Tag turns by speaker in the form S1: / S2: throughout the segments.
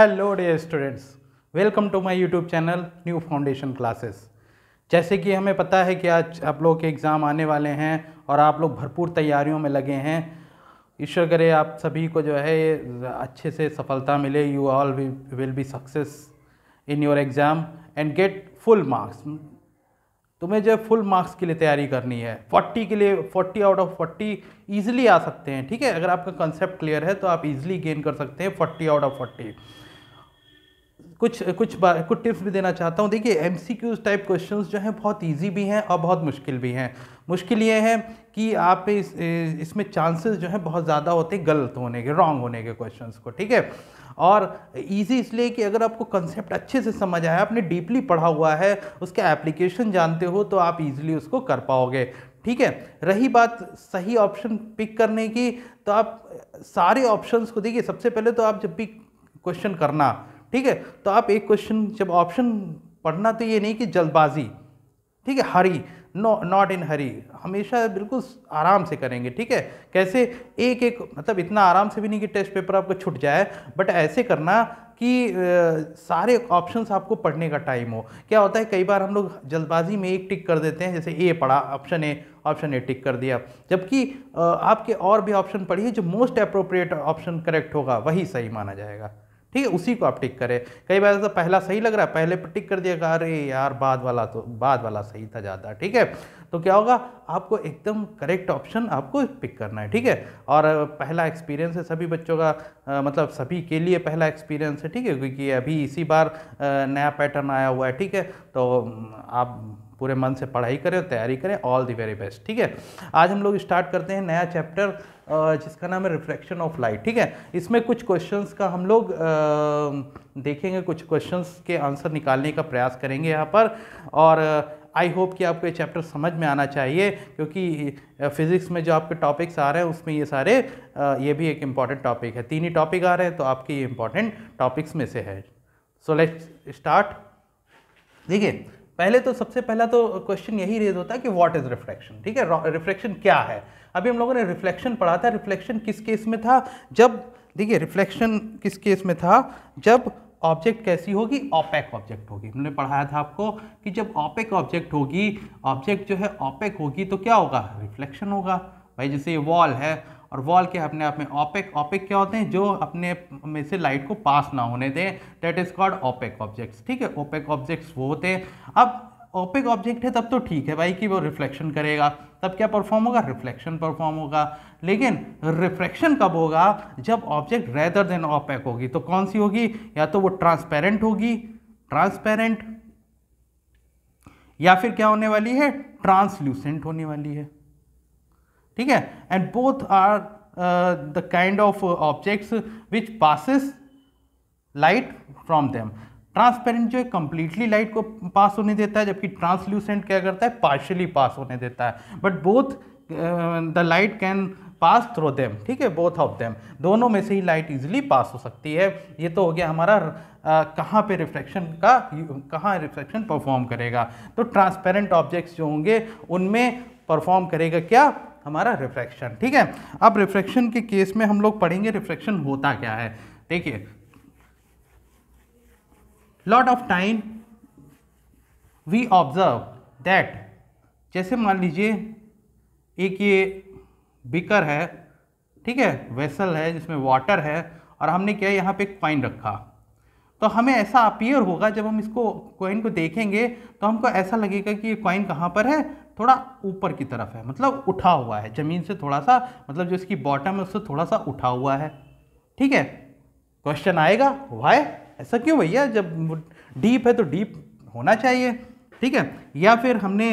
S1: hello dear students welcome to my YouTube channel new foundation classes जैसे कि हमें पता है कि आज आप लोग के एग्ज़ाम आने वाले हैं और आप लोग भरपूर तैयारियों में लगे हैं ईश्वर करे आप सभी को जो है अच्छे से सफलता मिले you all will be success in your exam and get full marks तुम्हें जो है फुल मार्क्स के लिए तैयारी करनी है 40 के लिए 40 आउट ऑफ 40 ईजिली आ सकते हैं ठीक है अगर आपका कंसेप्ट क्लियर है तो आप इजीली गेन कर सकते हैं 40 आउट ऑफ फोर्टी कुछ कुछ कुछ टिप्स भी देना चाहता हूँ देखिए एम टाइप क्वेश्चन जो हैं बहुत ईजी भी हैं और बहुत मुश्किल भी हैं मुश्किल ये है कि आप इस इसमें चांसेस जो हैं बहुत ज़्यादा होते हैं गलत होने के रॉन्ग होने के क्वेश्चंस को ठीक है और इजी इसलिए कि अगर आपको कंसेप्ट अच्छे से समझ आया आपने डीपली पढ़ा हुआ है उसके एप्लीकेशन जानते हो तो आप इजीली उसको कर पाओगे ठीक है रही बात सही ऑप्शन पिक करने की तो आप सारे ऑप्शंस को देखिए सबसे पहले तो आप जब भी क्वेश्चन करना ठीक है तो आप एक क्वेश्चन जब ऑप्शन पढ़ना तो ये नहीं कि जल्दबाजी ठीक है हरी नो नॉट इन हरी हमेशा बिल्कुल आराम से करेंगे ठीक है कैसे एक एक मतलब इतना आराम से भी नहीं कि टेस्ट पेपर आपका छूट जाए बट ऐसे करना कि सारे ऑप्शंस आपको पढ़ने का टाइम हो क्या होता है कई बार हम लोग जल्दबाजी में एक टिक कर देते हैं जैसे ए पढ़ा ऑप्शन ए ऑप्शन ए टिक कर दिया जबकि आपके और भी ऑप्शन पढ़िए जो मोस्ट अप्रोप्रिएट ऑप्शन करेक्ट होगा वही सही माना जाएगा ठीक है उसी को आप टिक करें कई बार ऐसा तो पहला सही लग रहा है पहले पर टिक कर दिया अरे यार बाद वाला तो बाद वाला सही था ज़्यादा ठीक है तो क्या होगा आपको एकदम करेक्ट ऑप्शन आपको पिक करना है ठीक है और पहला एक्सपीरियंस है सभी बच्चों का आ, मतलब सभी के लिए पहला एक्सपीरियंस है ठीक है क्योंकि अभी इसी बार नया पैटर्न आया हुआ है ठीक है तो आप पूरे मन से पढ़ाई करें तैयारी करें ऑल दी वेरी बेस्ट ठीक है आज हम लोग स्टार्ट करते हैं नया चैप्टर जिसका नाम है रिफ्लेक्शन ऑफ लाइट ठीक है इसमें कुछ क्वेश्चंस का हम लोग देखेंगे कुछ क्वेश्चंस के आंसर निकालने का प्रयास करेंगे यहाँ पर और आई होप कि आपको ये चैप्टर समझ में आना चाहिए क्योंकि फिज़िक्स में जो आपके टॉपिक्स आ रहे हैं उसमें ये सारे ये भी एक इम्पॉर्टेंट टॉपिक है तीन ही टॉपिक आ रहे हैं तो आपके ये इम्पॉर्टेंट टॉपिक्स में से है सो लेट्स स्टार्ट देखिए पहले तो सबसे पहला तो क्वेश्चन यही रेज होता है कि व्हाट इज़ रिफ्लेक्शन ठीक है रिफ्लेक्शन क्या है अभी हम लोगों ने रिफ्लेक्शन पढ़ा था रिफ्लेक्शन किस केस में था जब देखिए रिफ्लेक्शन किस केस में था जब ऑब्जेक्ट कैसी होगी ऑपेक ऑब्जेक्ट होगी हमने पढ़ाया था आपको कि जब ऑपेक ऑब्जेक्ट होगी ऑब्जेक्ट जो है ऑपेक होगी तो क्या होगा रिफ्लेक्शन होगा भाई जैसे ये वॉल है और वॉल के अपने आप में ऑपेक ऑपेक क्या होते हैं जो अपने में से लाइट को पास ना होने दें that is called opaque objects ठीक है ओपेक ऑब्जेक्ट्स वो होते हैं अब ऑपेक ऑब्जेक्ट है तब तो ठीक है भाई कि वो रिफ्लेक्शन करेगा तब क्या परफॉर्म होगा रिफ्लेक्शन परफॉर्म होगा लेकिन रिफ्लेक्शन कब होगा जब ऑब्जेक्ट रेदर देन ऑपेक होगी तो कौन सी होगी या तो वो ट्रांसपेरेंट होगी ट्रांसपेरेंट या फिर क्या होने वाली है ट्रांसल्यूसेंट होने वाली है ठीक है and both are the kind of objects which passes light from them transparent जो है कंप्लीटली लाइट को पास होने देता है जबकि ट्रांसल्यूसेंट क्या करता है पार्शली पास होने देता है but both the light can pass through them ठीक है बोथ ऑफ देम दोनों में से ही लाइट इजिली पास हो सकती है ये तो हो गया हमारा uh, कहाँ पे रिफ्लेक्शन का कहाँ रिफ्लेक्शन परफॉर्म करेगा तो ट्रांसपेरेंट ऑब्जेक्ट्स जो होंगे उनमें परफॉर्म करेगा क्या हमारा रिफ्लेक्शन ठीक है अब रिफ्लेक्शन के केस में हम लोग पढ़ेंगे रिफ्लेक्शन होता क्या है देखिए lot of time we observe that जैसे मान लीजिए एक ये बिकर है ठीक है वेसल है जिसमें वाटर है और हमने क्या यहाँ पे एक कॉइन रखा तो हमें ऐसा अपीयर होगा जब हम इसको कॉइन को देखेंगे तो हमको ऐसा लगेगा कि ये कॉइन कहाँ पर है थोड़ा ऊपर की तरफ है मतलब उठा हुआ है ज़मीन से थोड़ा सा मतलब जो इसकी बॉटम है उससे थोड़ा सा उठा हुआ है ठीक है क्वेश्चन आएगा वाई ऐसा क्यों भैया जब डीप है तो डीप होना चाहिए ठीक है या फिर हमने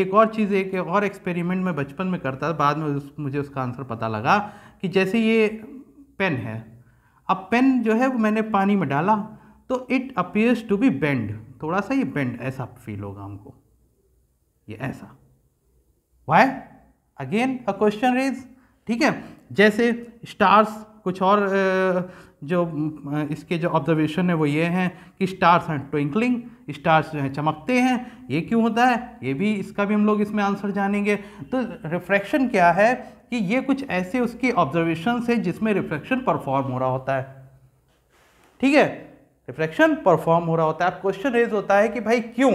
S1: एक और चीज़ एक और एक्सपेरिमेंट में बचपन में करता था बाद में उस, मुझे उसका आंसर पता लगा कि जैसे ये पेन है अब पेन जो है वो मैंने पानी में डाला तो it appears to be bend थोड़ा सा ये बेंड ऐसा फील होगा हमको ये ऐसा why again a question raise ठीक है जैसे स्टार्स कुछ और जो इसके जो ऑब्जर्वेशन है वो ये हैं कि स्टार्स हैं ट्विंकलिंग स्टार्स जो हैं चमकते हैं ये क्यों होता है ये भी इसका भी हम लोग इसमें आंसर जानेंगे तो रिफ्रैक्शन क्या है कि ये कुछ ऐसे उसके ऑब्जर्वेशन है जिसमें रिफ्रैक्शन परफॉर्म हो रहा होता है ठीक है रिफ्रैक्शन परफॉर्म हो रहा होता है अब क्वेश्चन रेज होता है कि भाई क्यों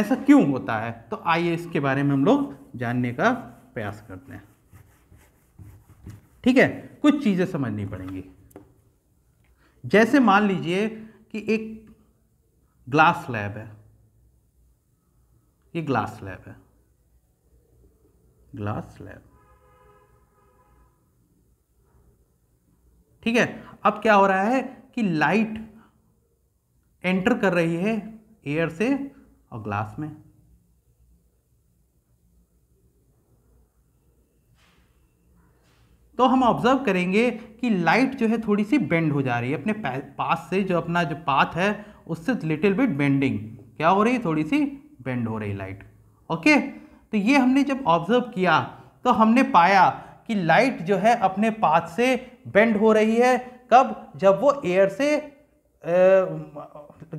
S1: ऐसा क्यों होता है तो आइए इसके बारे में हम लोग जानने का प्रयास करते हैं ठीक है कुछ चीज़ें समझनी पड़ेंगी जैसे मान लीजिए कि एक ग्लास स्लैब है ये ग्लास स्लैब है ग्लास स्लैब ठीक है अब क्या हो रहा है कि लाइट एंटर कर रही है एयर से और ग्लास में तो हम ऑब्जर्व करेंगे कि लाइट जो है थोड़ी सी बेंड हो जा रही है अपने पास से जो अपना जो पाथ है उससे लिटिल बिट बेंडिंग क्या हो रही है थोड़ी सी बेंड हो रही लाइट ओके तो ये हमने जब ऑब्जर्व किया तो हमने पाया कि लाइट जो है अपने पाथ से बेंड हो रही है कब जब वो एयर से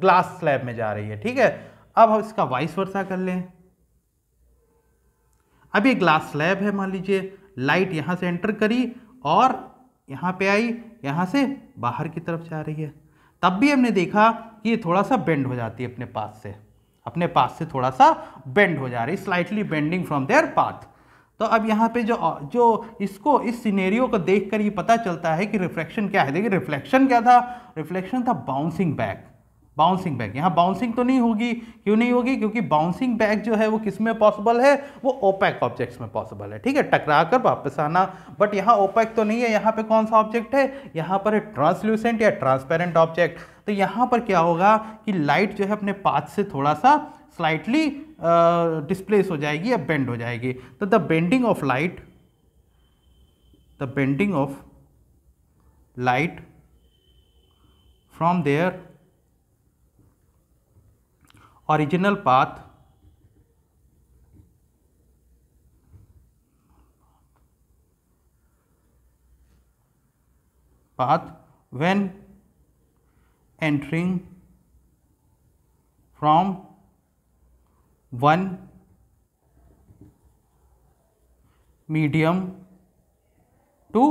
S1: ग्लास स्लैब में जा रही है ठीक है अब हम इसका वाइस वर्षा कर लें अब ये ग्लास स्लैब है मान लीजिए लाइट यहाँ से एंटर करी और यहाँ पे आई यहाँ से बाहर की तरफ जा रही है तब भी हमने देखा कि ये थोड़ा सा बेंड हो जाती है अपने पास से अपने पास से थोड़ा सा बेंड हो जा रही slightly bending from their path तो अब यहाँ पे जो जो इसको इस सीनेरियो को देखकर ये पता चलता है कि रिफ्लेक्शन क्या है देखिए रिफ्लेक्शन क्या था रिफ्लेक्शन था बाउंसिंग बैक बाउंसिंग बैक यहाँ बाउंसिंग तो नहीं होगी क्यों नहीं होगी क्योंकि बाउंसिंग बैक जो है वो किस में पॉसिबल है वो ओपैक ऑब्जेक्ट्स में पॉसिबल है ठीक है टकरा कर वापस आना बट यहाँ ओपैक तो नहीं है यहाँ पे कौन सा ऑब्जेक्ट है यहाँ पर है ट्रांसल्यूसेंट या ट्रांसपेरेंट ऑब्जेक्ट तो यहाँ पर क्या होगा कि लाइट जो है अपने पाथ से थोड़ा सा स्लाइटली डिस्प्लेस हो जाएगी या बेंड हो जाएगी तो the bending of light the bending of light from their original path path when entering from one medium to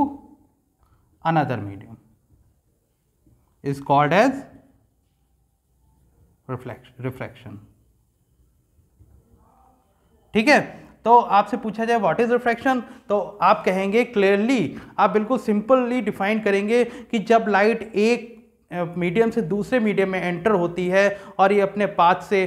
S1: another medium is called as refraction ठीक है तो आपसे पूछा जाए व्हाट इज रिफ्रैक्शन तो आप कहेंगे क्लियरली आप बिल्कुल सिंपलली डिफाइन करेंगे कि जब लाइट एक मीडियम से दूसरे मीडियम में एंटर होती है और ये अपने पाथ से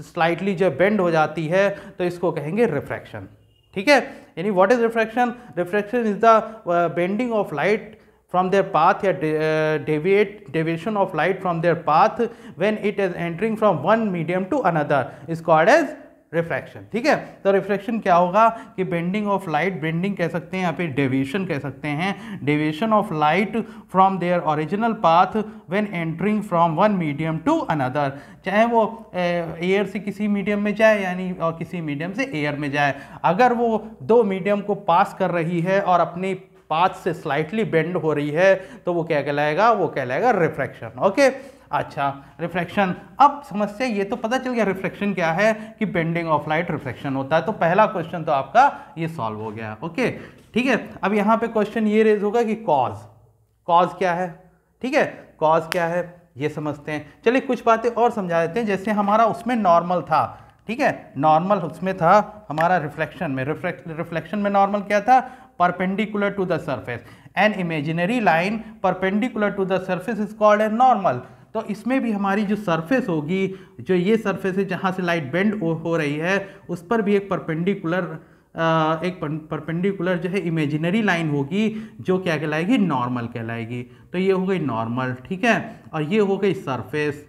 S1: स्लाइटली जो बेंड हो जाती है तो इसको कहेंगे रिफ्रैक्शन ठीक है यानी what is refraction refraction is the bending of light from their path या uh, deviate deviation of light from their path when it is entering from one medium to another is called as refraction ठीक है तो refraction क्या होगा कि bending of light bending कह सकते हैं या फिर डेविएशन कह सकते हैं deviation of light from their original path when entering from one medium to another चाहे वो एयर uh, से किसी मीडियम में जाए यानी और किसी मीडियम से एयर में जाए अगर वो दो मीडियम को पास कर रही है और अपनी पाथ से स्लाइटली बेंड हो रही है तो वो क्या कहलाएगा वो कहलाएगा रिफ्रैक्शन ओके अच्छा रिफ्लेक्शन अब समस्या ये तो पता चल गया रिफ्लेक्शन क्या है कि बेंडिंग ऑफ लाइट रिफ्लेक्शन होता है तो पहला क्वेश्चन तो आपका ये सॉल्व हो गया ओके ठीक है अब यहाँ पे क्वेश्चन ये रेज होगा कि कॉज कॉज क्या है ठीक है कॉज क्या है ये समझते हैं चलिए कुछ बातें और समझा देते हैं जैसे हमारा उसमें नॉर्मल था ठीक है नॉर्मल उसमें था हमारा रिफ्लेक्शन में रिफ्लेक्शन में नॉर्मल क्या था perpendicular to the surface an imaginary line perpendicular to the surface is called a normal तो इसमें भी हमारी जो सरफेस होगी जो ये सरफेस है जहाँ से लाइट बेंड हो रही है उस पर भी एक परपेंडिकुलर एक परपेंडिकुलर जो है इमेजिनरी लाइन होगी जो क्या कहलाएगी नॉर्मल कहलाएगी तो ये हो गई नॉर्मल ठीक है और ये हो गई सरफेस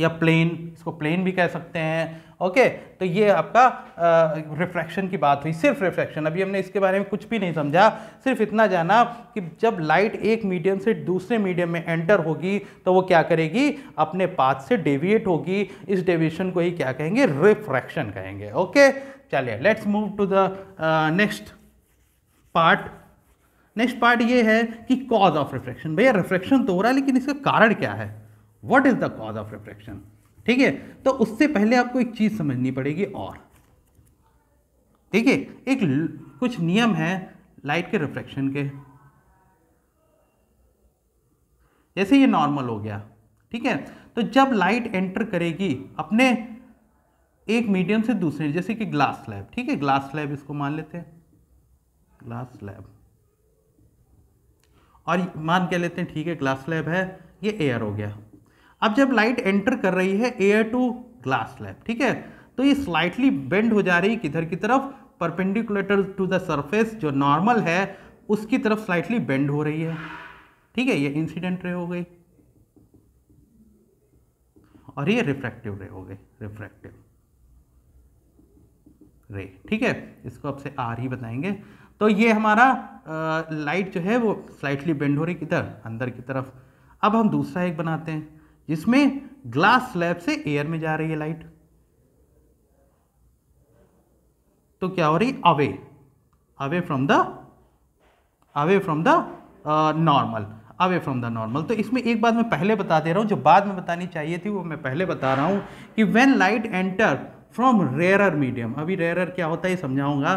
S1: या प्लेन इसको प्लेन भी कह सकते हैं ओके तो ये आपका रिफ्रैक्शन की बात हुई सिर्फ रिफ्रैक्शन अभी हमने इसके बारे में कुछ भी नहीं समझा सिर्फ इतना जाना कि जब लाइट एक मीडियम से दूसरे मीडियम में एंटर होगी तो वो क्या करेगी अपने पाथ से डेविएट होगी इस डेविएशन को ही क्या कहेंगे रिफ्रैक्शन कहेंगे ओके चलिए let's move to the next part next part ये है कि कॉज ऑफ रिफ्रैक्शन भैया रिफ्रैक्शन तो हो रहा है लेकिन इसका कारण क्या है what is the cause of refraction ठीक है तो उससे पहले आपको एक चीज समझनी पड़ेगी और ठीक है एक कुछ नियम है लाइट के रिफ्रैक्शन के जैसे ये नॉर्मल हो गया ठीक है तो जब लाइट एंटर करेगी अपने एक मीडियम से दूसरे जैसे कि ग्लास स्लैब ठीक है ग्लास स्लैब इसको मान लेते हैं ग्लास स्लैब और मान कह लेते हैं ठीक है ग्लास स्लैब है ये एयर हो गया अब जब लाइट एंटर कर रही है एयर टू ग्लास स्लैब ठीक है तो ये स्लाइटली बेंड हो जा रही है किधर की तरफ परपेंडिकुलेटर टू द सरफेस जो नॉर्मल है उसकी तरफ स्लाइटली बेंड हो रही है ठीक है ये इंसिडेंट रे हो गई और ये रिफ्रैक्टिव रे हो गई रिफ्रैक्टिव रे ठीक है इसको आपसे आर ही बताएंगे तो ये हमारा आ, लाइट जो है वो स्लाइटली बेंड हो रही किधर अंदर की तरफ अब हम दूसरा एक बनाते हैं जिसमें ग्लास स्लैब से एयर में जा रही है लाइट तो क्या हो रही away away from the away from the normal away from the normal तो इसमें एक बात मैं पहले बता दे रहा हूं जो बाद में बतानी चाहिए थी वो मैं पहले बता रहा हूं कि when light enter from rare medium अभी रेयर क्या होता है समझाऊंगा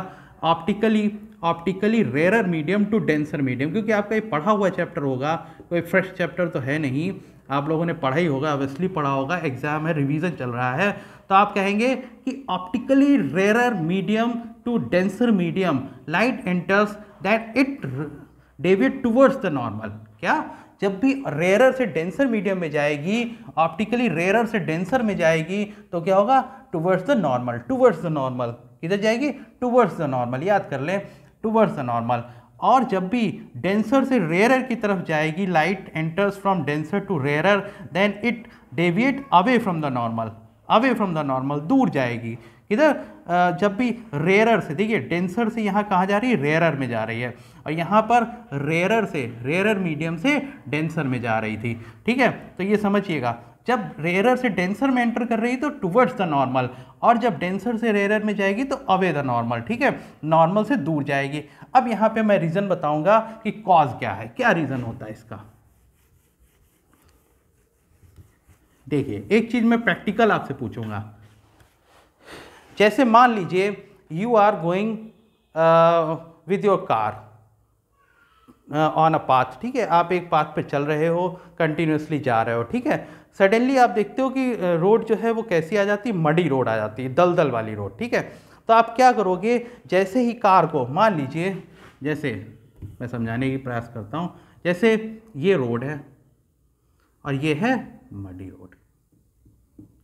S1: optically optically rare medium to denser medium क्योंकि आपका ये पढ़ा हुआ चैप्टर होगा कोई फ्रेश चैप्टर तो है नहीं आप लोगों ने पढ़ा ही होगा ऑब्वियसली पढ़ा होगा एग्जाम है रिवीजन चल रहा है तो आप कहेंगे कि optically rarer medium to denser medium light enters that it deviate towards the normal क्या जब भी रेरर से डेंसर मीडियम में जाएगी ऑप्टिकली रेयर से डेंसर में जाएगी तो क्या होगा towards the normal towards the normal किधर जाएगी टूवर्ड्स द नॉर्मल याद कर लें टूवर्ड्स द नॉर्मल और जब भी डेंसर से रेयरर की तरफ जाएगी light enters from denser to rarer then it deviate away from the normal away from the normal दूर जाएगी इधर जब भी रेयरर से देखिए डेंसर से यहाँ कहाँ जा रही है रेयरर में जा रही है और यहाँ पर रेयरर से रेयरर मीडियम से डेंसर में जा रही थी ठीक है तो ये समझिएगा जब रेयरर से डेंसर में एंटर कर रही है तो टुवर्ड्स द नॉर्मल और जब डेंसर से रेयरर में जाएगी तो अवे द नॉर्मल ठीक है नॉर्मल से दूर जाएगी अब यहाँ पे मैं रीज़न बताऊंगा कि कॉज क्या है क्या रीज़न होता है इसका देखिए एक चीज़ मैं प्रैक्टिकल आपसे पूछूंगा जैसे मान लीजिए you are going with your car on a path ठीक है आप एक पाथ पे चल रहे हो कंटिन्यूसली जा रहे हो ठीक है सडनली आप देखते हो कि रोड जो है वो कैसी आ जाती है मडी रोड आ जाती है दलदल वाली रोड ठीक है तो आप क्या करोगे जैसे ही कार को मान लीजिए जैसे मैं समझाने की प्रयास करता हूँ जैसे ये रोड है और ये है मडी रोड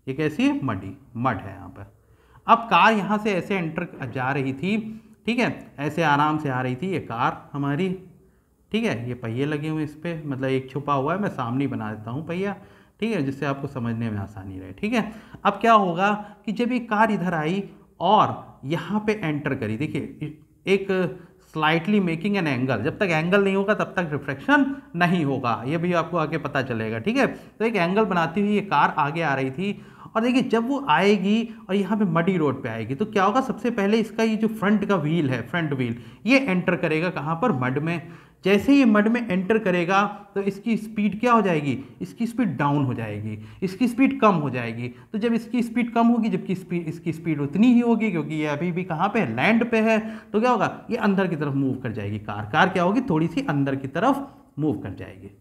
S1: ये कैसी है मडी मड है यहाँ पर अब कार यहाँ से ऐसे एंटर जा रही थी ठीक है ऐसे आराम से आ रही थी ये कार हमारी ठीक है ये पहिए लगे हुए इस पर मतलब एक छुपा हुआ है मैं सामने बना देता हूँ पहिया ठीक है जिससे आपको समझने में आसानी रहे ठीक है अब क्या होगा कि जब ये कार इधर आई और यहाँ पे एंटर करी देखिए एक स्लाइटली मेकिंग एन एंगल जब तक एंगल नहीं होगा तब तक रिफ्रैक्शन नहीं होगा ये भी आपको आगे पता चलेगा ठीक है तो एक एंगल बनाती हुई ये कार आगे आ रही थी और देखिए जब वो आएगी और यहाँ पे मडी रोड पे आएगी तो क्या होगा सबसे पहले इसका ये जो फ्रंट का व्हील है फ्रंट व्हील ये एंटर करेगा कहाँ पर मड में जैसे ही मड में एंटर करेगा तो इसकी स्पीड क्या हो जाएगी इसकी स्पीड डाउन हो जाएगी इसकी स्पीड कम हो जाएगी तो जब इसकी स्पीड कम होगी जबकि स्पीड इसकी स्पीड उतनी ही होगी क्योंकि ये अभी भी कहाँ पे है लैंड पे है तो क्या होगा ये अंदर की तरफ मूव कर जाएगी कार कार क्या होगी थोड़ी सी अंदर की तरफ मूव कर जाएगी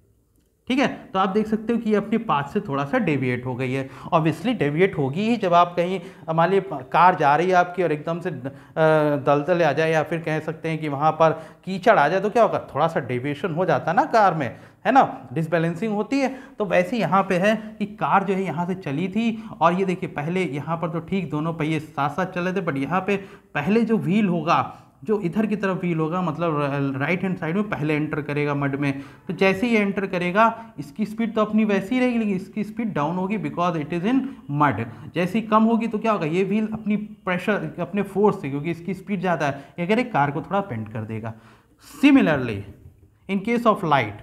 S1: ठीक है तो आप देख सकते हो कि ये अपने पाथ से थोड़ा सा डेविएट हो गई है ऑब्वियसली डेविएट होगी ही जब आप कहीं मान ली कार जा रही है आपकी और एकदम से दलदल आ जाए या फिर कह सकते हैं कि वहाँ पर कीचड़ आ जाए तो क्या होगा थोड़ा सा डेविएशन हो जाता है ना कार में है ना डिसबैलेंसिंग होती है तो वैसे यहाँ पे है कि कार जो है यहाँ से चली थी और ये देखिए पहले यहाँ पर तो ठीक दोनों पहिए साथ साथ चले थे बट यहाँ पे पहले जो व्हील होगा जो इधर की तरफ व्हील होगा मतलब राइट हैंड साइड में पहले एंटर करेगा मड में तो जैसे ही एंटर करेगा इसकी स्पीड तो अपनी वैसी ही रहेगी लेकिन इसकी स्पीड डाउन होगी because it is in mud जैसे ही कम होगी तो क्या होगा ये व्हील अपनी प्रेशर अपने फोर्स से क्योंकि इसकी स्पीड ज़्यादा है ये कह रहे कार को थोड़ा पेंट कर देगा similarly in case of light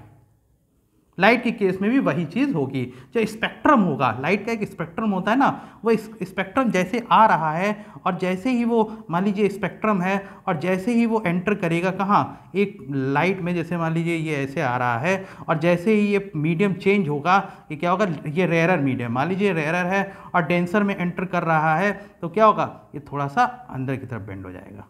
S1: light के केस में भी वही चीज़ होगी जो स्पेक्ट्रम होगा लाइट का एक स्पेक्ट्रम होता है ना वह स्पेक्ट्रम जैसे आ रहा है और जैसे ही वो मान लीजिए स्पेक्ट्रम है और जैसे ही वो एंटर करेगा कहाँ एक लाइट में जैसे मान लीजिए ये ऐसे आ रहा है और जैसे ही ये मीडियम चेंज होगा ये क्या होगा ये रेरर मीडियम मान लीजिए रेरर है और डेंसर में एंटर कर रहा है तो क्या होगा ये थोड़ा सा अंदर की तरफ बेंड हो जाएगा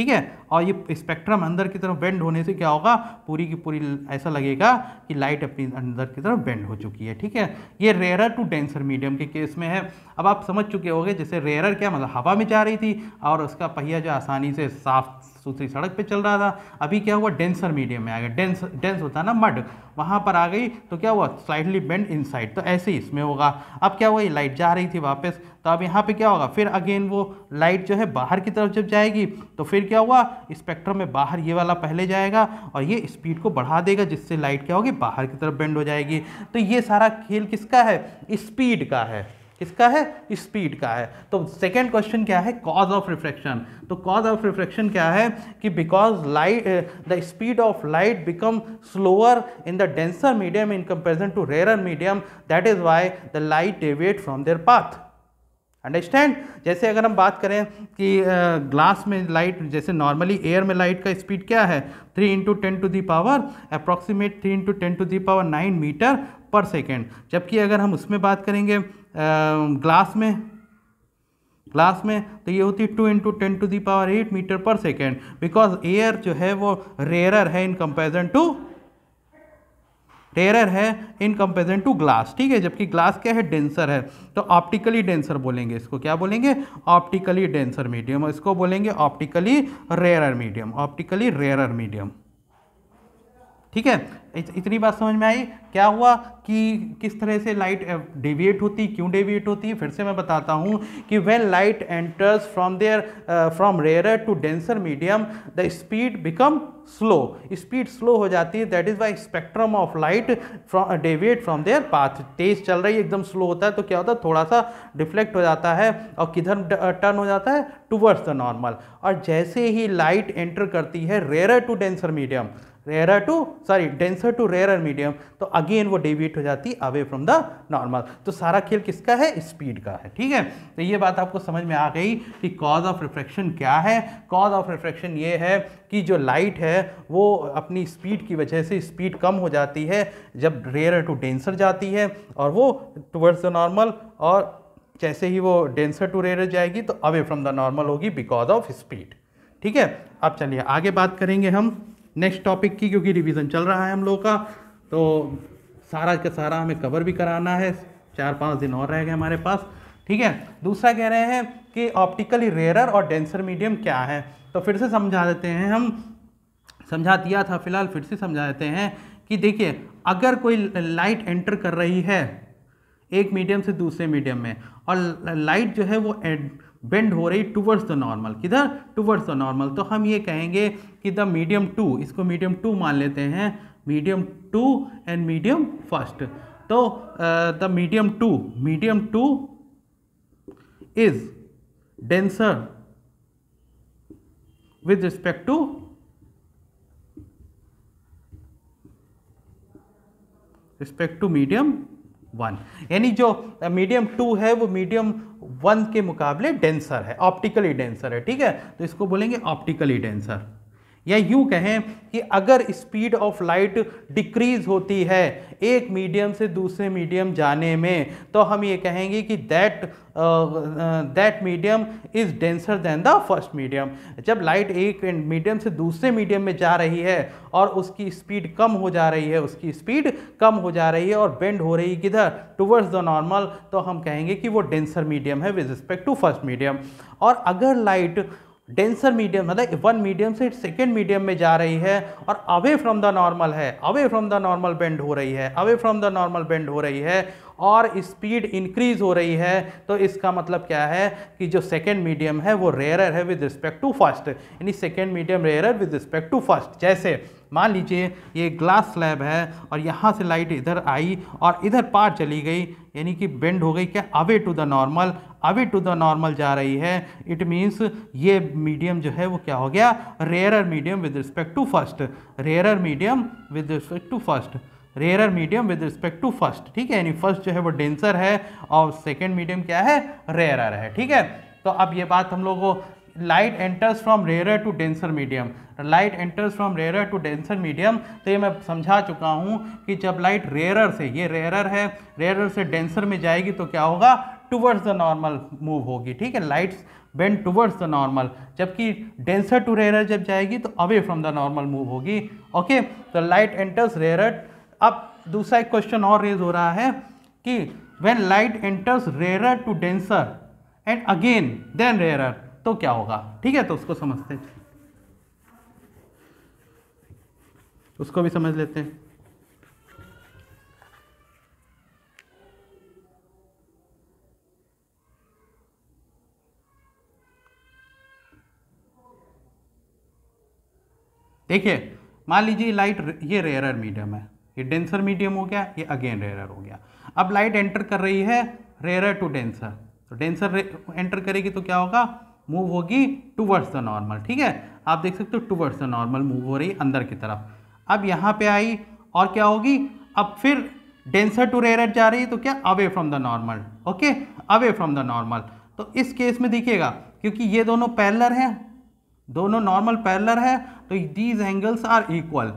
S1: ठीक है और ये स्पेक्ट्रम अंदर की तरफ बेंड होने से क्या होगा पूरी की पूरी ऐसा लगेगा कि लाइट अपनी अंदर की तरफ बेंड हो चुकी है ठीक है ये रेयरर टू डेंसर मीडियम के केस में है अब आप समझ चुके होंगे जैसे रेयरर क्या मतलब हवा में जा रही थी और उसका पहिया जो आसानी से साफ सूत्री सड़क पे चल रहा था अभी क्या हुआ डेंसर मीडियम में आ गया डेंस डेंस होता है ना मड वहाँ पर आ गई तो क्या हुआ स्लाइडली बेंड इनसाइड तो ऐसे ही इसमें होगा अब क्या हुआ ये लाइट जा रही थी वापस तो अब यहाँ पे क्या होगा फिर अगेन वो लाइट जो है बाहर की तरफ जब जाएगी तो फिर क्या हुआ स्पेक्ट्रम में बाहर ये वाला पहले जाएगा और ये स्पीड को बढ़ा देगा जिससे लाइट क्या होगी बाहर की तरफ बेंड हो जाएगी तो ये सारा खेल किसका है स्पीड का है किसका है स्पीड का है तो सेकेंड क्वेश्चन क्या है कॉज ऑफ रिफ्लेक्शन तो कॉज ऑफ रिफ्लेक्शन क्या है कि because light the speed of light become slower in the denser medium in comparison to rare medium that is why the light deviate from their path understand जैसे अगर हम बात करें कि ग्लास uh, में लाइट जैसे नॉर्मली एयर में light का स्पीड क्या है three into ten to the power approximate three into ten to the power nine metre per second जबकि अगर हम उसमें बात करेंगे ग्लास में ग्लास में तो ये होती है two into ten to the power eight metre per second because air जो है वो रेयर है इन कंपेरिजन टू रेयर है इन कंपेरिजन टू ग्लास ठीक है जबकि ग्लास क्या है डेंसर है तो ऑप्टिकली डेंसर बोलेंगे इसको क्या बोलेंगे ऑप्टिकली डेंसर मीडियम इसको बोलेंगे optically rare medium optically rare medium ठीक है इत, इतनी बात समझ में आई क्या हुआ कि किस तरह से लाइट डेविएट होती क्यों डेविएट होती फिर से मैं बताता हूँ कि when light enters from their from rare to denser medium the speed become slow speed slow हो जाती है that is why spectrum of light from deviate from their path तेज चल रही है एकदम स्लो होता है तो क्या होता है थोड़ा सा डिफ्लेक्ट हो जाता है और किधर टर्न हो जाता है टूवर्ड्स द नॉर्मल और जैसे ही लाइट एंटर करती है rare to denser medium rare to sorry denser to rare medium तो अगेन वो डेविएट हो जाती अवे फ्रॉम द नॉर्मल तो सारा खेल किसका है स्पीड का है ठीक है तो ये बात आपको समझ में आ गई कि कॉज ऑफ रिफ्रैक्शन क्या है कॉज ऑफ रिफ्रैक्शन ये है कि जो लाइट है वो अपनी स्पीड की वजह से स्पीड कम हो जाती है जब रेयर टू डेंसर जाती है और वो टूवर्ड्स द नॉर्मल और जैसे ही वो डेंसर टू रेयर जाएगी तो अवे फ्रॉम द नॉर्मल होगी बिकॉज ऑफ स्पीड ठीक है अब चलिए आगे बात करेंगे हम नेक्स्ट टॉपिक की क्योंकि रिवीजन चल रहा है हम लोगों का तो सारा का सारा हमें कवर भी कराना है चार पाँच दिन और रह गए हमारे पास ठीक है दूसरा कह रहे हैं कि ऑप्टिकली रेयर और डेंसर मीडियम क्या है तो फिर से समझा देते हैं हम समझा दिया था फिलहाल फिर से समझा देते हैं कि देखिए अगर कोई लाइट एंटर कर रही है एक मीडियम से दूसरे मीडियम में और लाइट जो है वो बेंड हो रही टूवर्ड्स द नॉर्मल किधर टूवर्ड्स द नॉर्मल तो हम ये कहेंगे कि द मीडियम टू इसको मीडियम टू मान लेते हैं medium two and medium first तो the medium two medium two is denser with respect to respect to medium one यानी जो मीडियम टू है वो मीडियम वन के मुकाबले डेंसर है ऑप्टिकली डेंसर है ठीक है तो इसको बोलेंगे ऑप्टिकली डेंसर या यूं कहें कि अगर स्पीड ऑफ लाइट डिक्रीज होती है एक मीडियम से दूसरे मीडियम जाने में तो हम ये कहेंगे कि that that medium is denser then the first medium जब लाइट एक मीडियम से दूसरे मीडियम में जा रही है और उसकी स्पीड कम हो जा रही है उसकी स्पीड कम हो जा रही है और बेंड हो रही है किधर टूवर्ड्स द नॉर्मल तो हम कहेंगे कि वो डेंसर मीडियम है with respect to first medium और अगर लाइट डेंसर मीडियम मतलब वन मीडियम से सेकेंड मीडियम में जा रही है और अवे फ्रॉम द नॉर्मल है away from the normal bend हो रही है away from the normal bend हो रही है और स्पीड इंक्रीज हो रही है तो इसका मतलब क्या है कि जो सेकेंड मीडियम है वो रेयर है विद रिस्पेक्ट टू फर्स्ट यानी second medium rare with respect to first जैसे मान लीजिए ये ग्लास स्लैब है और यहाँ से लाइट इधर आई और इधर पार चली गई यानी कि बेंड हो गई क्या away to the normal away to the normal जा रही है इट मीन्स ये मीडियम जो है वो क्या हो गया rarer medium with respect to first rarer medium with respect to first rarer medium with respect to first ठीक है यानी फर्स्ट जो है वो डेंसर है और सेकेंड मीडियम क्या है रेयरर है ठीक है तो अब ये बात हम लोगों light enters from rare to denser medium light enters from rarer to denser medium तो ये मैं समझा चुका हूँ कि जब लाइट रेयर से ये रेयरर है रेयर से डेंसर में जाएगी तो क्या होगा टुवर्ड्स द नॉर्मल मूव होगी ठीक है lights bend towards the normal जबकि डेंसर टू रेयर जब जाएगी तो away from the normal move होगी ओके तो लाइट एंटर्स रेयर अब दूसरा एक क्वेश्चन और रेज हो रहा है कि when light enters rare to denser and again then rarer तो क्या होगा ठीक है तो उसको समझते हैं उसको भी समझ लेते हैं देखिए मान लीजिए लाइट ये रेयरर मीडियम है ये डेंसर मीडियम हो गया ये अगेन रेयरर हो गया अब लाइट एंटर कर रही है रेयरर टू डेंसर तो डेंसर एंटर करेगी तो क्या होगा मूव होगी टूवर्ड्स द नॉर्मल ठीक है आप देख सकते हो टूवर्ड्स द नॉर्मल मूव हो रही है अंदर की तरफ अब यहाँ पे आई और क्या होगी अब फिर डेंसर टू रेयर जा रही है तो क्या away from the normal okay away from the normal तो इस केस में देखिएगा क्योंकि ये दोनों पैरलर हैं दोनों नॉर्मल पैरलर है तो दीज एंगल्स आर इक्वल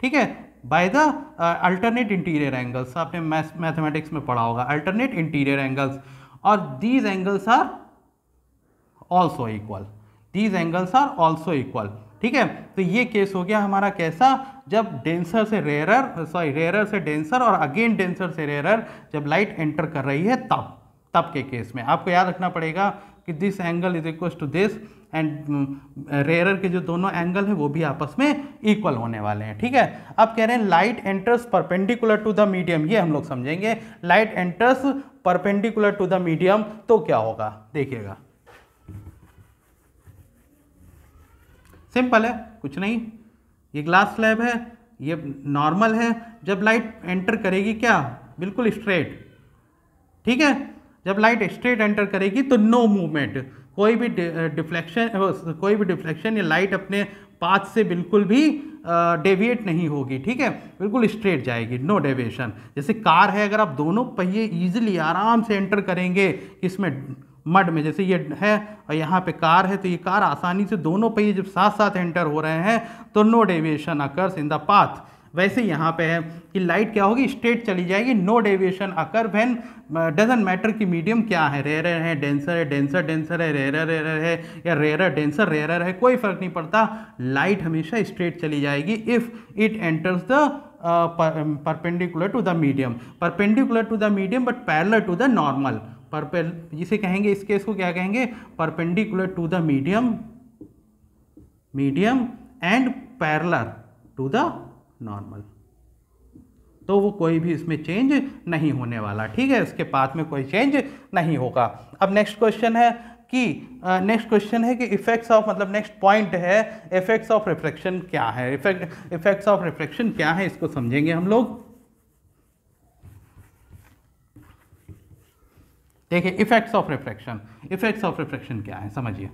S1: ठीक है by the alternate interior angles आपने मैथमेटिक्स में पढ़ा होगा अल्टरनेट इंटीरियर एंगल्स और these angles are also equal these angles are also equal ठीक है तो ये केस हो गया हमारा कैसा जब डेंसर से रेयरर सॉरी रेयरर से डेंसर और अगेन डेंसर से रेयरर जब लाइट एंटर कर रही है तब तब के केस में आपको याद रखना पड़ेगा कि this angle is equal to this and rarer के जो दोनों एंगल हैं वो भी आपस में इक्वल होने वाले हैं ठीक है अब कह रहे हैं light enters perpendicular to the medium ये हम लोग समझेंगे light enters perpendicular to the medium तो क्या होगा देखिएगा सिंपल है कुछ नहीं ये ग्लास स्लैब है ये नॉर्मल है जब लाइट एंटर करेगी क्या बिल्कुल स्ट्रेट ठीक है जब लाइट स्ट्रेट एंटर करेगी तो नो मूवमेंट कोई भी डिफ्लेक्शन कोई भी डिफ्लेक्शन या लाइट अपने पाथ से बिल्कुल भी डेविएट नहीं होगी ठीक है बिल्कुल स्ट्रेट जाएगी नो डेविएशन जैसे कार है अगर आप दोनों पहिए ईजिली आराम से एंटर करेंगे इसमें मड में जैसे ये है और यहाँ पे कार है तो ये कार आसानी से दोनों पहिए जब साथ साथ एंटर हो रहे हैं तो no deviation occurs in the path वैसे यहाँ पे है कि लाइट क्या होगी स्ट्रेट चली जाएगी no deviation occur when doesn't matter कि मीडियम क्या है रेरर है डेंसर है डेंसर डेंसर है रेरर रेरर है या रेरर डेंसर रेरर है कोई फर्क नहीं पड़ता लाइट हमेशा स्ट्रेट चली जाएगी if it enters the perpendicular to the medium perpendicular to the medium but parallel to the normal परपेल जिसे कहेंगे इस केस को क्या कहेंगे perpendicular to the medium medium and parallel to the normal तो वो कोई भी इसमें चेंज नहीं होने वाला ठीक है इसके पाथ में कोई चेंज नहीं होगा अब नेक्स्ट क्वेश्चन है कि नेक्स्ट uh, क्वेश्चन है कि इफेक्ट्स ऑफ मतलब नेक्स्ट पॉइंट है इफेक्ट्स ऑफ रिफ्लेक्शन क्या है इफेक्ट इफेक्ट्स ऑफ रिफ्लेक्शन क्या है इसको समझेंगे हम लोग देखिए effects of refraction effects of refraction क्या है समझिए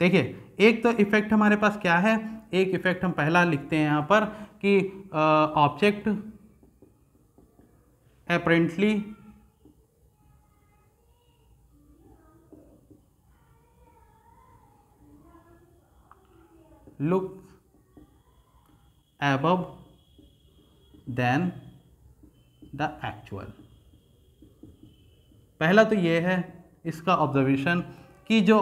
S1: देखिए एक तो इफेक्ट हमारे पास क्या है एक इफेक्ट हम पहला लिखते हैं यहां पर कि object apparently look above then the actual पहला तो ये है इसका ऑब्जर्वेशन कि जो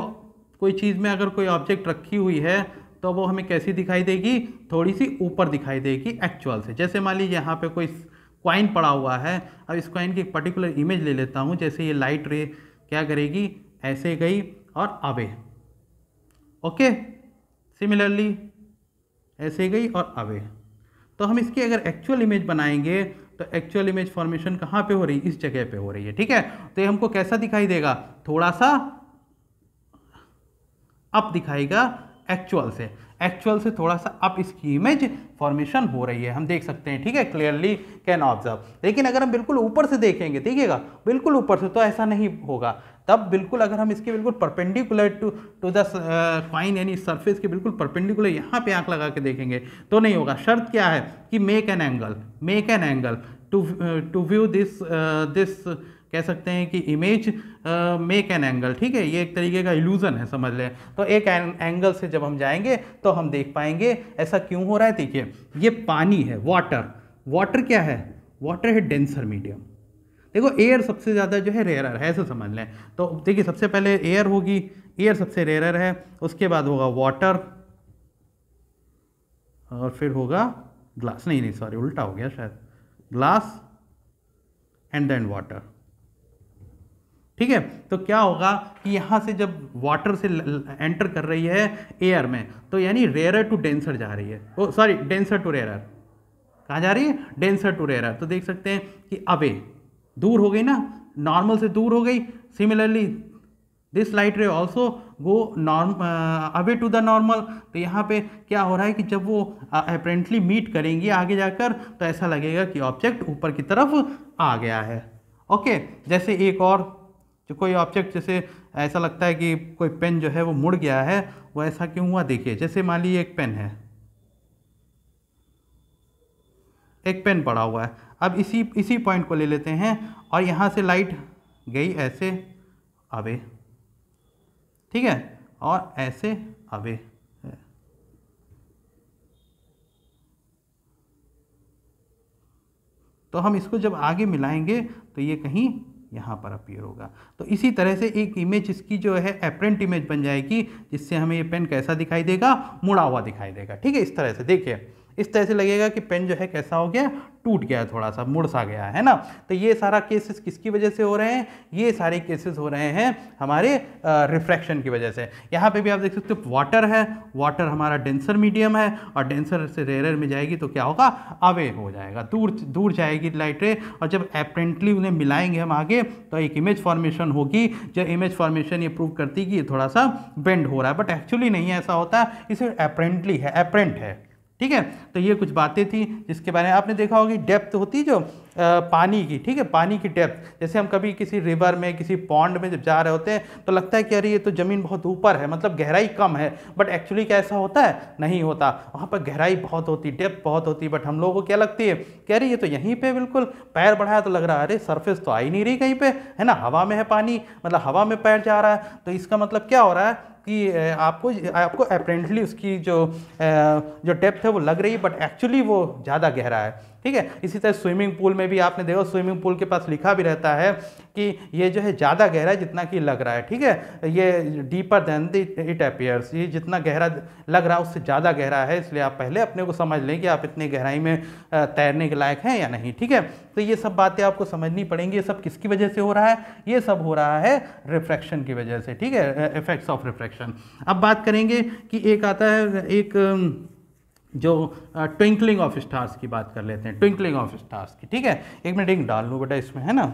S1: कोई चीज़ में अगर कोई ऑब्जेक्ट रखी हुई है तो वो हमें कैसी दिखाई देगी थोड़ी सी ऊपर दिखाई देगी एक्चुअल से जैसे मान लीजिए यहाँ पे कोई क्वाइन पड़ा हुआ है अब इस क्वाइन की एक पर्टिकुलर इमेज ले लेता हूँ जैसे ये लाइट रे क्या करेगी ऐसे गई और अवे ओके सिमिलरली ऐसे गई और अवे तो हम इसकी अगर एक्चुअल इमेज बनाएंगे तो एक्चुअल इमेज फॉर्मेशन कहाँ पे हो रही है इस जगह पे हो रही है ठीक है तो ये हमको कैसा दिखाई देगा थोड़ा सा अप दिखाएगा एक्चुअल से एक्चुअल से थोड़ा सा अप इसकी इमेज फॉर्मेशन हो रही है हम देख सकते हैं ठीक है क्लियरली कैन ऑब्जर्व लेकिन अगर हम बिल्कुल ऊपर से देखेंगे देखिएगा बिल्कुल ऊपर से तो ऐसा नहीं होगा तब बिल्कुल अगर हम इसके बिल्कुल perpendicular to to the coin यानी सरफेस के बिल्कुल परपेंडिकुलर यहाँ पे आंख लगा के देखेंगे तो नहीं होगा शर्त क्या है कि make an angle make an angle to to view this this कह सकते हैं कि इमेज मेक एन एंगल ठीक है ये एक तरीके का इल्यूज़न है समझ लें तो एक एंगल से जब हम जाएंगे तो हम देख पाएंगे ऐसा क्यों हो रहा है देखिए ये पानी है वाटर वाटर क्या है वाटर है डेंसर मीडियम देखो एयर सबसे ज़्यादा जो है रेयर है ऐसे समझ लें तो देखिए सबसे पहले एयर होगी एयर सबसे रेयरर है उसके बाद होगा वाटर और फिर होगा ग्लास नहीं नहीं सॉरी उल्टा हो गया शायद ग्लास एंड देन वाटर ठीक है तो क्या होगा कि यहाँ से जब वाटर से एंटर कर रही है एयर में तो यानी रेयर टू डेंसर जा रही है oh sorry denser to rare कहाँ जा रही है डेंसर टू रेयर तो देख सकते हैं कि अवे दूर हो गई ना नॉर्मल से दूर हो गई similarly this light ray also go norm away to the normal तो यहाँ पे क्या हो रहा है कि जब वो uh, मीट करेंगी आगे जाकर तो ऐसा लगेगा कि ऑब्जेक्ट ऊपर की तरफ आ गया है ओके okay, जैसे एक और जो कोई ऑब्जेक्ट जैसे ऐसा लगता है कि कोई पेन जो है वो मुड़ गया है वो ऐसा क्यों हुआ देखिए जैसे मान ली एक पेन है एक पेन पड़ा हुआ है अब इसी इसी पॉइंट को ले लेते हैं और यहाँ से लाइट गई ऐसे अबे ठीक है और ऐसे अबे तो हम इसको जब आगे मिलाएंगे तो ये कहीं यहाँ पर अपीयर होगा तो इसी तरह से एक इमेज इसकी जो है एपरेंट इमेज बन जाएगी जिससे हमें ये पेन कैसा दिखाई देगा मुड़ा हुआ दिखाई देगा ठीक है इस तरह से देखिए इस तरह से लगेगा कि पेन जो है कैसा हो गया टूट गया थोड़ा सा मुड़ सा गया है ना तो ये सारा केसेस किसकी वजह से हो रहे हैं ये सारे केसेस हो रहे हैं हमारे रिफ्रैक्शन की वजह से यहाँ पे भी आप देख सकते हो वाटर है वाटर हमारा डेंसर मीडियम है और डेंसर से रेयर में जाएगी तो क्या होगा अवे हो जाएगा दूर दूर जाएगी लाइट रे और जब एपरेंटली उन्हें मिलाएंगे हम आगे तो एक इमेज फॉर्मेशन होगी जब इमेज फॉर्मेशन ये प्रूव करती कि ये थोड़ा सा बेंड हो रहा है बट एक्चुअली नहीं ऐसा होता इसे एपरेंटली है एपरेंट है ठीक है तो ये कुछ बातें थी जिसके बारे में आपने देखा होगी डेप्थ होती जो आ, पानी की ठीक है पानी की डेप्थ जैसे हम कभी किसी रिवर में किसी पॉन्ड में जब जा रहे होते हैं तो लगता है कि अरे ये तो ज़मीन बहुत ऊपर है मतलब गहराई कम है बट एक्चुअली क्या ऐसा होता है नहीं होता वहाँ पर गहराई बहुत होती डेप्थ बहुत होती बट हम लोगों को क्या लगती है कह रही ये तो यहीं पर बिल्कुल पैर बढ़ाया तो लग रहा है अरे सर्फेस तो आ ही नहीं रही कहीं पर है ना हवा में है पानी मतलब हवा में पैर जा रहा है तो इसका मतलब क्या हो रहा है कि आपको आपको अप्रेंटली उसकी जो जो डेप्थ है वो लग रही है बट एक्चुअली वो ज़्यादा गहरा है ठीक है इसी तरह स्विमिंग पूल में भी आपने देखो स्विमिंग पूल के पास लिखा भी रहता है कि ये जो है ज़्यादा गहरा है जितना कि लग रहा है ठीक है ये deeper then the it appears ये जितना गहरा लग रहा है उससे ज़्यादा गहरा है इसलिए आप पहले अपने को समझ लें कि आप इतनी गहराई में तैरने के लायक हैं या नहीं ठीक है तो ये सब बातें आपको समझनी पड़ेंगी ये सब किसकी वजह से हो रहा है ये सब हो रहा है रिफ्रैक्शन की वजह से ठीक है इफेक्ट्स ऑफ रिफ्रैक्शन अब बात करेंगे कि एक आता है एक जो ट्विंकलिंग ऑफ स्टार्स की बात कर लेते हैं ट्विंकलिंग ऑफ स्टार्स की ठीक है एक मिनट एक डाल लूँ बेटा इसमें है ना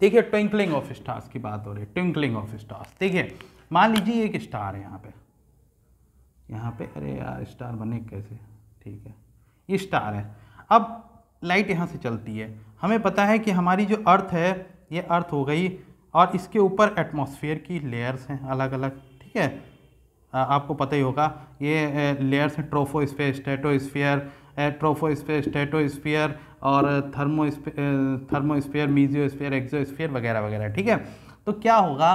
S1: देखिए ट्विंकलिंग ऑफ स्टार्स की बात हो रही है ट्विंकलिंग ऑफ स्टार्स देखिए मान लीजिए एक स्टार है यहाँ पे यहाँ पे अरे यार स्टार बने कैसे ठीक है ये स्टार है अब लाइट यहाँ से चलती है हमें पता है कि हमारी जो अर्थ है ये अर्थ हो गई और इसके ऊपर एटमॉस्फेयर की लेयर्स हैं अलग अलग ठीक है आपको पता ही होगा ये लेयर्स हैं ट्रोफोस्फेयर स्पेयर स्टेटो स्पेयर और thermo meso sphere mesosphere sphere वगैरह वगैरह ठीक है तो क्या होगा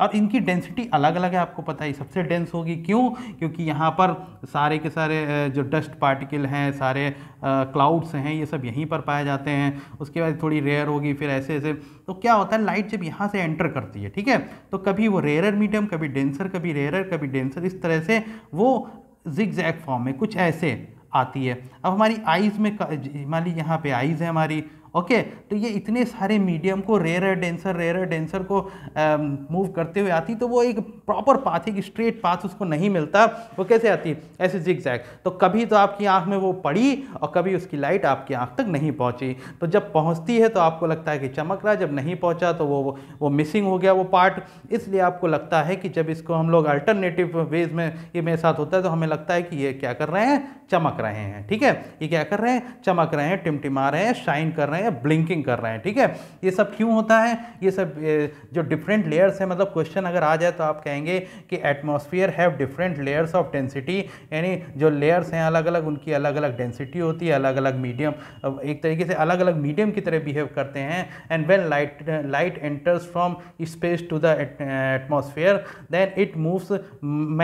S1: और इनकी डेंसिटी अलग अलग है आपको पता है सबसे डेंस होगी क्यों क्योंकि यहाँ पर सारे के सारे जो डस्ट पार्टिकल हैं सारे क्लाउड्स हैं ये सब यहीं पर पाए जाते हैं उसके बाद थोड़ी रेयर होगी फिर ऐसे ऐसे तो क्या होता है लाइट जब यहाँ से एंटर करती है ठीक है तो कभी वो रेयर मीडियम कभी डेंसर कभी रेयर कभी डेंसर इस तरह से वो जिग फॉर्म में कुछ ऐसे आती है अब हमारी आइज़ में मान ली यहाँ पर आइज़ है हमारी ओके तो ये इतने सारे मीडियम को रेयर डेंसर रेयर डेंसर को मूव um, करते हुए आती तो वो एक प्रॉपर पाथ एक स्ट्रेट पाथ उसको नहीं मिलता वो कैसे आती ऐसे जिग तो कभी तो आपकी आँख में वो पड़ी और कभी उसकी लाइट आपकी आँख तक नहीं पहुँची तो जब पहुँचती है तो आपको लगता है कि चमक रहा जब नहीं पहुँचा तो वो, वो मिसिंग हो गया वो पार्ट इसलिए आपको लगता है कि जब इसको हम लोग अल्टरनेटिव वेज में ये मेरे साथ होता है तो हमें लगता है कि ये क्या कर रहे हैं चमक रहे हैं ठीक है ये क्या कर रहे हैं चमक रहे हैं टिमटिमा रहे हैं शाइन कर रहे हैं हैं या ब्लिंकिंग कर रहे हैं ठीक है ये सब क्यों होता है ये सब जो डिफरेंट लेयर्स है मतलब क्वेश्चन अगर आ जाए तो आप कहेंगे कि atmosphere have different layers of density यानी जो लेयर्स हैं अलग अलग उनकी अलग अलग डेंसिटी होती है अलग अलग मीडियम एक तरीके से अलग अलग मीडियम की तरह बिहेव करते हैं and when light light enters from space to the atmosphere then it moves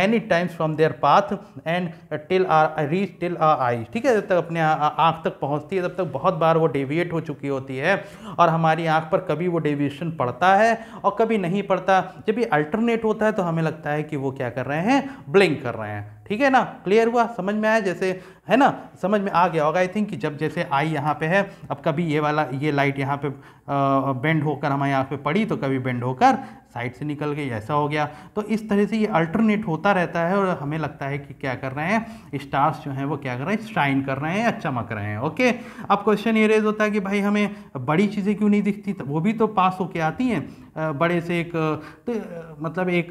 S1: many times from their path and till our reach till our eye ठीक है जब तक अपने आँख तक पहुँचती है तब तक बहुत बार वो डेविएट हो चुकी होती है और हमारी आँख पर कभी वो डेविएशन पड़ता है और कभी नहीं पड़ता जब ये अल्टरनेट होता है तो हमें लगता है कि वो क्या कर रहे हैं ब्लिंक कर रहे हैं ठीक है ना क्लियर हुआ समझ में आया जैसे है ना समझ में आ गया होगा आई थिंक कि जब जैसे आई यहाँ पे है अब कभी ये वाला ये लाइट यहाँ पे आ, बेंड होकर हमारे यहाँ पे पड़ी तो कभी बेंड होकर साइड से निकल गई ऐसा हो गया तो इस तरह से ये अल्टरनेट होता रहता है और हमें लगता है कि क्या कर रहे हैं स्टार्स जो हैं वो क्या कर रहे हैं शाइन कर रहे हैं या चमक रहे हैं ओके अब क्वेश्चन ये रेज होता है कि भाई हमें बड़ी चीज़ें क्यों नहीं दिखती तो वो भी तो पास होके आती हैं बड़े से एक तो मतलब एक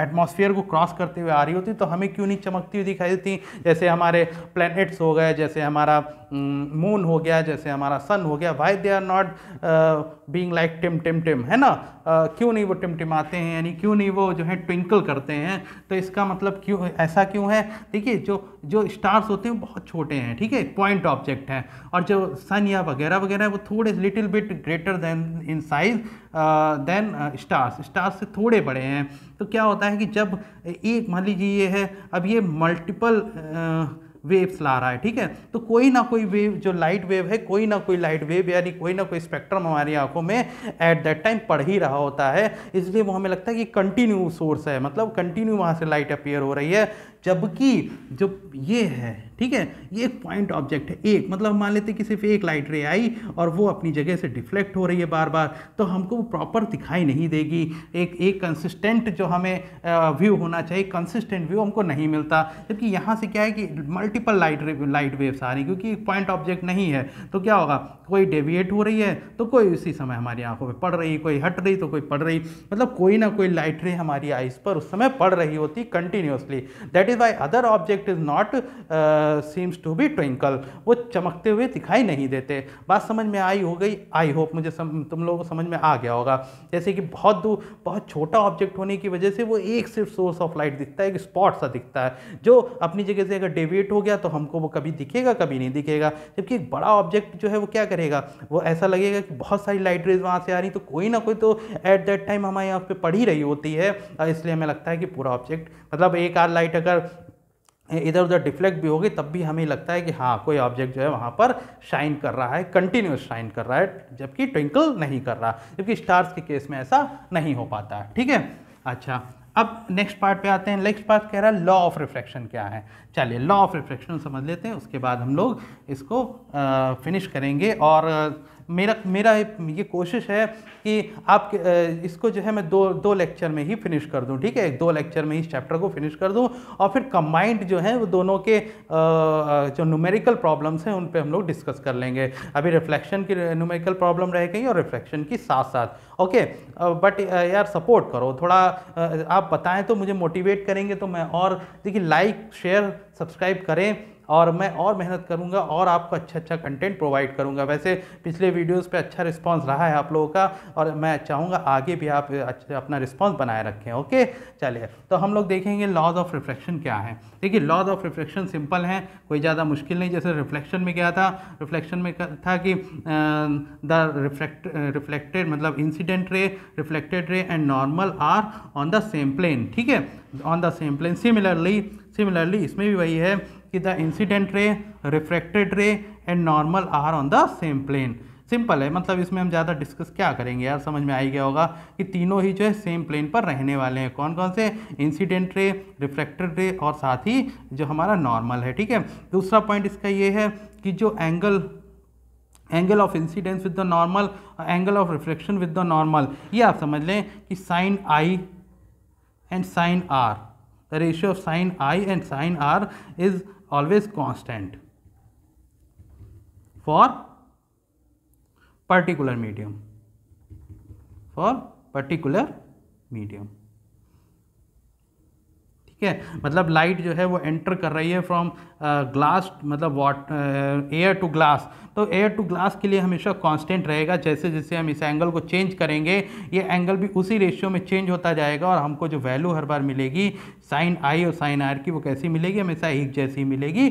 S1: एटमॉस्फेयर को क्रॉस करते हुए आ रही होती तो हमें क्यों नहीं चमकती हुई दिखाई देती जैसे हमारे प्लैनेट्स हो गए जैसे हमारा मून hmm, हो गया जैसे हमारा सन हो गया why they are not being like टिम टिम टिम है ना uh, क्यों नहीं वो टिमटिमाते हैं यानी क्यों नहीं वो जो है ट्विंकल करते हैं तो इसका मतलब क्यों ऐसा क्यों है देखिए जो जो स्टार्स होते हैं बहुत छोटे हैं ठीक है पॉइंट ऑब्जेक्ट हैं और जो सन या वगैरह वगैरह वो थोड़े little bit greater than in size then stars stars से थोड़े बड़े हैं तो क्या होता है कि जब एक मान लीजिए ये है अब ये मल्टीपल uh, वेव्स ला रहा है ठीक है तो कोई ना कोई वेव जो लाइट वेव है कोई ना कोई लाइट वेव यानी कोई ना कोई स्पेक्ट्रम हमारी आंखों में एट दैट टाइम पढ़ ही रहा होता है इसलिए वो हमें लगता है कि कंटिन्यू सोर्स है मतलब कंटिन्यू वहाँ से लाइट अपेयर हो रही है जबकि जो ये है ठीक है ये एक पॉइंट ऑब्जेक्ट है एक मतलब मान लेते कि सिर्फ एक लाइट रे आई और वो अपनी जगह से डिफ्लेक्ट हो रही है बार बार तो हमको वो प्रॉपर दिखाई नहीं देगी एक एक कंसिस्टेंट जो हमें व्यू होना चाहिए कंसिस्टेंट व्यू हमको नहीं मिलता जबकि यहाँ से क्या है कि मल्टीपल लाइट लाइट वेव्स आ रही क्योंकि एक पॉइंट ऑब्जेक्ट नहीं है तो क्या होगा कोई डेविएट हो रही है तो कोई उसी समय हमारी आंखों पर पड़ रही कोई हट रही तो कोई पड़ रही मतलब कोई ना कोई लाइट रे हमारी आइज पर उस समय पड़ रही होती continuously that is why other object is not seems to be twinkle वो चमकते हुए दिखाई नहीं देते बात समझ में आई हो गई आई होप मुझे सम, तुम लोगों को समझ में आ गया होगा जैसे कि बहुत दूर बहुत छोटा ऑब्जेक्ट होने की वजह से वो एक सिर्फ सोर्स ऑफ लाइट दिखता है एक स्पॉट सा दिखता है जो अपनी जगह से अगर डेविएट हो गया तो हमको वो कभी दिखेगा कभी नहीं दिखेगा जबकि एक बड़ा ऑब्जेक्ट जो है वो क्या करेगा वो ऐसा लगेगा कि बहुत सारी लाइट रेज वहाँ से आ रही तो कोई ना कोई तो एट दैट टाइम हमारे यहाँ पर पड़ ही रही होती है इसलिए हमें लगता है कि पूरा ऑब्जेक्ट मतलब एक आर लाइट अगर इधर उधर डिफ्लेक्ट भी होगी तब भी हमें लगता है कि हाँ कोई ऑब्जेक्ट जो है वहाँ पर शाइन कर रहा है कंटिन्यूस शाइन कर रहा है जबकि ट्विंकल नहीं कर रहा जबकि स्टार्स के केस में ऐसा नहीं हो पाता है ठीक है अच्छा अब नेक्स्ट पार्ट पे आते हैं नेक्स्ट पार्ट कह रहा है लॉ ऑफ रिफ्लेक्शन क्या है चलिए लॉ ऑफ रिफ्लेक्शन समझ लेते हैं उसके बाद हम लोग इसको फिनिश करेंगे और मेरा मेरा ये कोशिश है कि आप इसको जो है मैं दो दो लेक्चर में ही फिनिश कर दूँ ठीक है दो लेक्चर में इस चैप्टर को फिनिश कर दूँ और फिर कंबाइंड जो है वो दोनों के जो न्यूमेरिकल प्रॉब्लम्स हैं उन पर हम लोग डिस्कस कर लेंगे अभी रिफ्लेक्शन की न्यूमेरिकल प्रॉब्लम रह गई और रिफ्लेक्शन की साथ साथ ओके बट यार सपोर्ट करो थोड़ा आप बताएं तो मुझे मोटिवेट करेंगे तो मैं और देखिए लाइक शेयर सब्सक्राइब करें और मैं और मेहनत करूँगा और आपको अच्छा अच्छा कंटेंट प्रोवाइड करूँगा वैसे पिछले वीडियोज़ पर अच्छा रिस्पॉन्स रहा है आप लोगों का और मैं चाहूँगा आगे भी आप अच्छा अपना रिस्पॉन्स बनाए रखें ओके चलिए तो हम लोग देखेंगे लॉज ऑफ रिफ्लेक्शन क्या है देखिए लॉज ऑफ रिफ्लेक्शन सिंपल हैं कोई ज़्यादा मुश्किल नहीं जैसे रिफ्लेक्शन में क्या था रिफ्लेक्शन में था कि द रिफ्लेक्ट रिफ्लेक्टेड मतलब incident ray reflected ray and normal are on the same plane ठीक है on the same plane similarly similarly इसमें भी वही है कि the incident ray refracted ray and normal are on the same plane simple है मतलब इसमें हम ज़्यादा डिस्कस क्या करेंगे यार समझ में आ ही गया होगा कि तीनों ही जो है सेम प्लेन पर रहने वाले हैं कौन कौन से इंसिडेंट रे रिफ्रैक्टेड रे और साथ ही जो हमारा नॉर्मल है ठीक है दूसरा पॉइंट इसका ये है कि जो angle angle of incidence with the normal angle of reflection with the normal ये आप समझ लें कि sine I and sine R the ratio of sine I and sine R is always constant for particular medium for particular medium ठीक है मतलब light जो है वो एंटर कर रही है फ्रॉम ग्लास uh, मतलब वाट एयर टू ग्लास तो एयर टू ग्लास के लिए हमेशा कांस्टेंट रहेगा जैसे जैसे हम इस एंगल को चेंज करेंगे ये एंगल भी उसी रेशियो में चेंज होता जाएगा और हमको जो वैल्यू हर बार मिलेगी साइन आई और साइन आर की वो कैसी मिलेगी हमेशा एक जैसी मिलेगी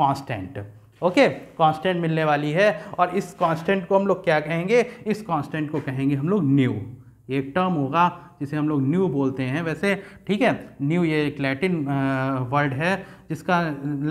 S1: कॉन्स्टेंट ओके okay, कांस्टेंट मिलने वाली है और इस कांस्टेंट को हम लोग क्या कहेंगे इस कांस्टेंट को कहेंगे हम लोग न्यू एक टर्म होगा जिसे हम लोग न्यू बोलते हैं वैसे ठीक है न्यू ये एक लैटिन वर्ड है जिसका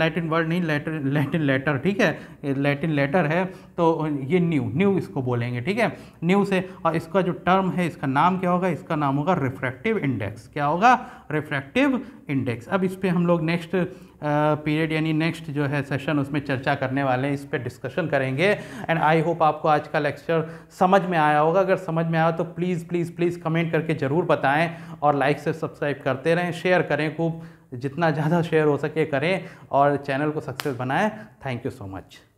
S1: लैटिन वर्ड नहीं लैटिन लैटिन लेटर ठीक है लैटिन लेटर है तो ये न्यू न्यू इसको बोलेंगे ठीक है न्यू से और इसका जो टर्म है इसका नाम क्या होगा इसका नाम होगा रिफ्रैक्टिव इंडेक्स क्या होगा रिफ्रैक्टिव इंडेक्स अब इस पर हम लोग नेक्स्ट पीरियड यानी नेक्स्ट जो है सेशन उसमें चर्चा करने वाले हैं इस पर डिस्कशन करेंगे एंड आई होप आपको आज का लेक्चर समझ में आया होगा अगर समझ में आया तो प्लीज़ प्लीज़ प्लीज़ कमेंट करके ज़रूर बताएं और लाइक से सब्सक्राइब करते रहें शेयर करें खूब जितना ज़्यादा शेयर हो सके करें और चैनल को सक्सेस बनाएँ थैंक यू सो मच